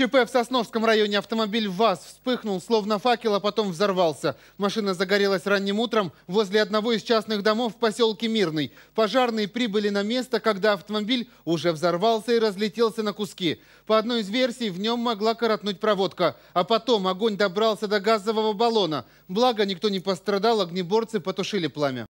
ЧП в Сосновском районе. Автомобиль ВАЗ вспыхнул, словно факел, а потом взорвался. Машина загорелась ранним утром возле одного из частных домов в поселке Мирный. Пожарные прибыли на место, когда автомобиль уже взорвался и разлетелся на куски. По одной из версий, в нем могла коротнуть проводка. А потом огонь добрался до газового баллона. Благо, никто не пострадал, огнеборцы потушили пламя.